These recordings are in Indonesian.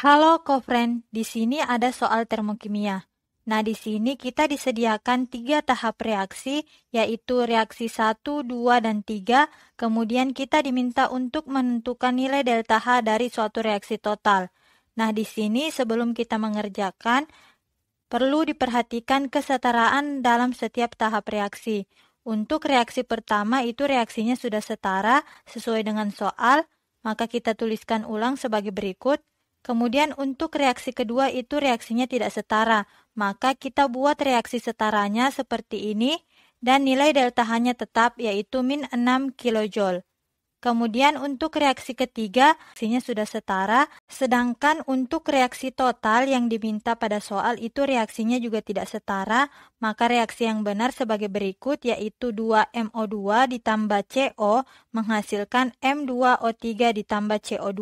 Halo kofren, di sini ada soal termokimia. Nah, di sini kita disediakan tiga tahap reaksi, yaitu reaksi 1, 2, dan 3. Kemudian kita diminta untuk menentukan nilai delta H dari suatu reaksi total. Nah, di sini sebelum kita mengerjakan, perlu diperhatikan kesetaraan dalam setiap tahap reaksi. Untuk reaksi pertama itu reaksinya sudah setara sesuai dengan soal, maka kita tuliskan ulang sebagai berikut. Kemudian untuk reaksi kedua itu reaksinya tidak setara, maka kita buat reaksi setaranya seperti ini dan nilai delta hanya tetap yaitu min 6 kJ. Kemudian untuk reaksi ketiga, reaksinya sudah setara, sedangkan untuk reaksi total yang diminta pada soal itu reaksinya juga tidak setara, maka reaksi yang benar sebagai berikut yaitu 2MO2 ditambah CO menghasilkan M2O3 ditambah CO2.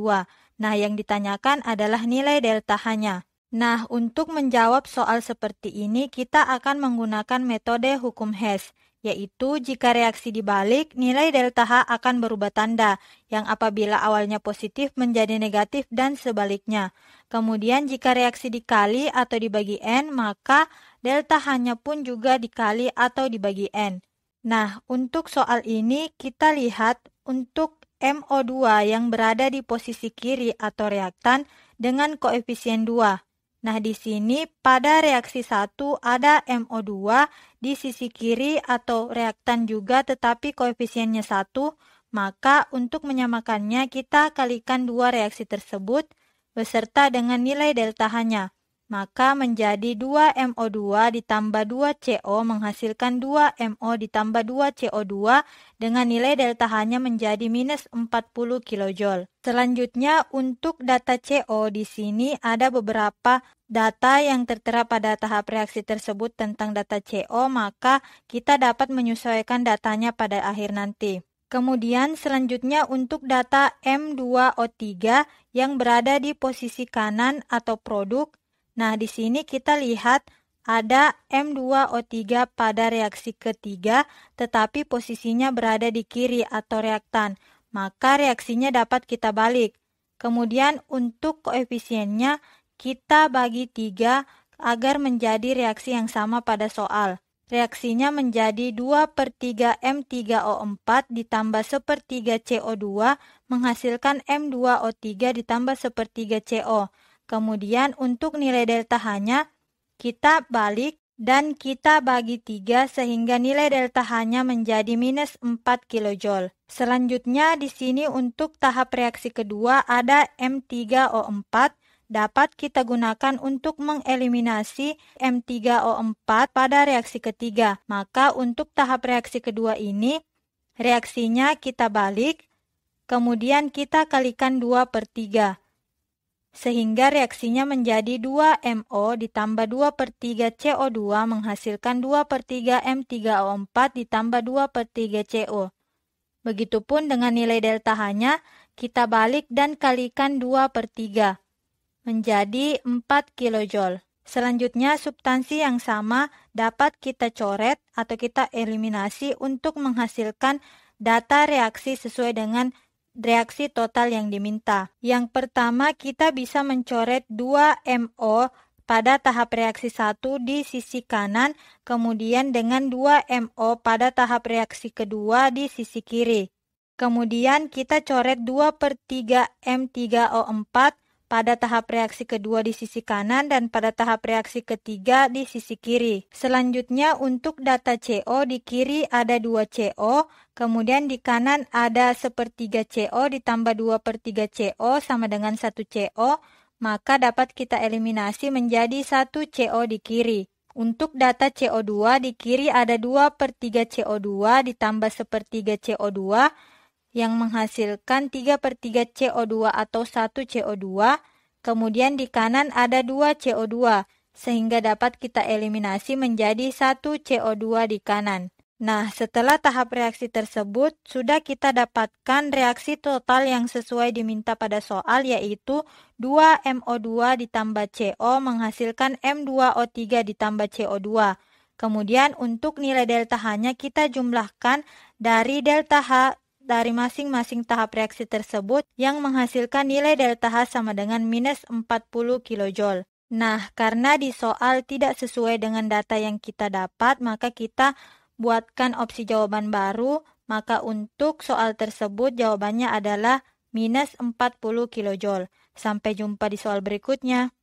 Nah, yang ditanyakan adalah nilai delta H-nya. Nah, untuk menjawab soal seperti ini, kita akan menggunakan metode hukum Hess, yaitu jika reaksi dibalik, nilai delta H akan berubah tanda, yang apabila awalnya positif menjadi negatif dan sebaliknya. Kemudian, jika reaksi dikali atau dibagi N, maka delta H-nya pun juga dikali atau dibagi N. Nah, untuk soal ini kita lihat untuk MO2 yang berada di posisi kiri atau reaktan dengan koefisien 2. Nah, di sini pada reaksi 1 ada MO2 di sisi kiri atau reaktan juga tetapi koefisiennya 1, maka untuk menyamakannya kita kalikan dua reaksi tersebut beserta dengan nilai delta H-nya maka menjadi 2MO2 ditambah 2CO menghasilkan 2MO ditambah 2CO2 dengan nilai delta H-nya menjadi minus 40 kJ. Selanjutnya untuk data CO di sini ada beberapa data yang tertera pada tahap reaksi tersebut tentang data CO maka kita dapat menyesuaikan datanya pada akhir nanti. Kemudian selanjutnya untuk data M2O3 yang berada di posisi kanan atau produk Nah, di sini kita lihat ada M2O3 pada reaksi ketiga tetapi posisinya berada di kiri atau reaktan, maka reaksinya dapat kita balik. Kemudian untuk koefisiennya kita bagi tiga agar menjadi reaksi yang sama pada soal. Reaksinya menjadi 2 per 3 M3O4 ditambah 1 per 3 CO2 menghasilkan M2O3 ditambah 1 per 3 CO. Kemudian untuk nilai delta H-nya, kita balik dan kita bagi 3 sehingga nilai delta H-nya menjadi minus 4 kJ. Selanjutnya di sini untuk tahap reaksi kedua ada M3O4 dapat kita gunakan untuk mengeliminasi M3O4 pada reaksi ketiga. Maka untuk tahap reaksi kedua ini, reaksinya kita balik, kemudian kita kalikan 2 per 3 sehingga reaksinya menjadi 2MO ditambah 2 per 3 CO2 menghasilkan 2 per 3 M3O4 ditambah 2 per 3 CO. Begitupun dengan nilai delta H-nya, kita balik dan kalikan 2 per 3, menjadi 4 kJ. Selanjutnya, substansi yang sama dapat kita coret atau kita eliminasi untuk menghasilkan data reaksi sesuai dengan reaksi total yang diminta. Yang pertama, kita bisa mencoret 2 MO pada tahap reaksi 1 di sisi kanan, kemudian dengan 2 MO pada tahap reaksi kedua di sisi kiri. Kemudian kita coret 2 per 3 M3O4 pada tahap reaksi kedua di sisi kanan dan pada tahap reaksi ketiga di sisi kiri. Selanjutnya untuk data CO di kiri ada 2 CO, kemudian di kanan ada sepertiga CO ditambah 2 per 3 CO sama dengan 1 CO, maka dapat kita eliminasi menjadi 1 CO di kiri. Untuk data CO2 di kiri ada 2 per 3 CO2 ditambah sepertiga CO2, yang menghasilkan 3 per 3 CO2 atau 1 CO2, kemudian di kanan ada 2 CO2, sehingga dapat kita eliminasi menjadi 1 CO2 di kanan. Nah, setelah tahap reaksi tersebut, sudah kita dapatkan reaksi total yang sesuai diminta pada soal, yaitu 2MO2 ditambah CO menghasilkan M2O3 ditambah CO2. Kemudian untuk nilai delta H-nya kita jumlahkan dari delta H dari masing-masing tahap reaksi tersebut yang menghasilkan nilai delta H sama dengan minus 40 kJ. Nah, karena di soal tidak sesuai dengan data yang kita dapat, maka kita buatkan opsi jawaban baru, maka untuk soal tersebut jawabannya adalah minus 40 kJ. Sampai jumpa di soal berikutnya.